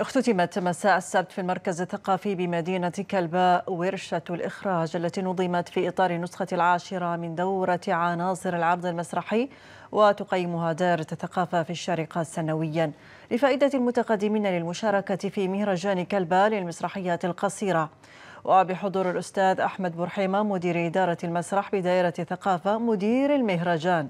اختتمت مساء السبت في المركز الثقافي بمدينة كلباء ورشة الإخراج التي نظمت في إطار النسخة العاشرة من دورة عناصر العرض المسرحي وتقيمها دائرة الثقافة في الشارقة سنويا لفائدة المتقدمين للمشاركة في مهرجان كلباء للمسرحيات القصيرة وبحضور الأستاذ أحمد برحيمة مدير إدارة المسرح بدائرة الثقافة مدير المهرجان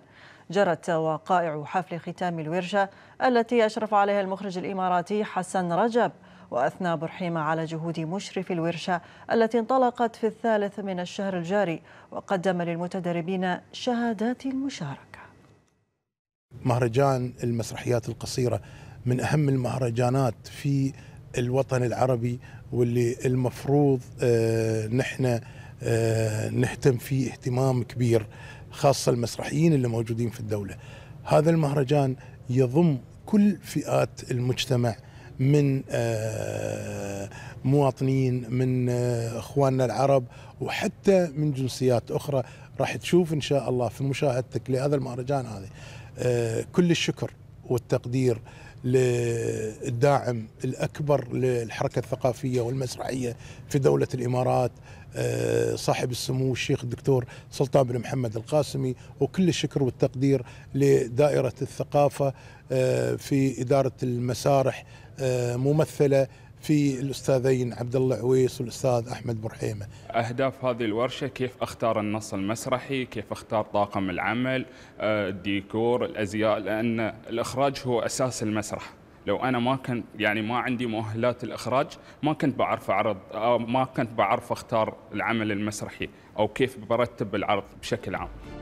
جرت وقائع حفل ختام الورشة التي أشرف عليها المخرج الإماراتي حسن رجب وأثنى برحيمة على جهود مشرف الورشة التي انطلقت في الثالث من الشهر الجاري وقدم للمتدربين شهادات المشاركة مهرجان المسرحيات القصيرة من أهم المهرجانات في الوطن العربي واللي المفروض آه، نحن آه، نهتم فيه اهتمام كبير خاصة المسرحيين اللي موجودين في الدولة هذا المهرجان يضم كل فئات المجتمع من آه، مواطنين من آه، اخواننا العرب وحتى من جنسيات اخرى راح تشوف ان شاء الله في مشاهدتك لهذا المهرجان هذا آه، كل الشكر والتقدير للداعم الأكبر للحركة الثقافية والمسرحية في دولة الإمارات آه، صاحب السمو الشيخ الدكتور سلطان بن محمد القاسمي وكل الشكر والتقدير لدائرة الثقافة آه، في إدارة المسارح آه، ممثلة في الاستاذين عبد الله عويس والاستاذ احمد برحيمه. اهداف هذه الورشه كيف اختار النص المسرحي، كيف اختار طاقم العمل، آه، الديكور، الازياء لان الاخراج هو اساس المسرح. لو انا ما كنت يعني ما عندي مؤهلات الاخراج ما كنت بعرف اعرض آه، ما كنت بعرف اختار العمل المسرحي او كيف برتب العرض بشكل عام.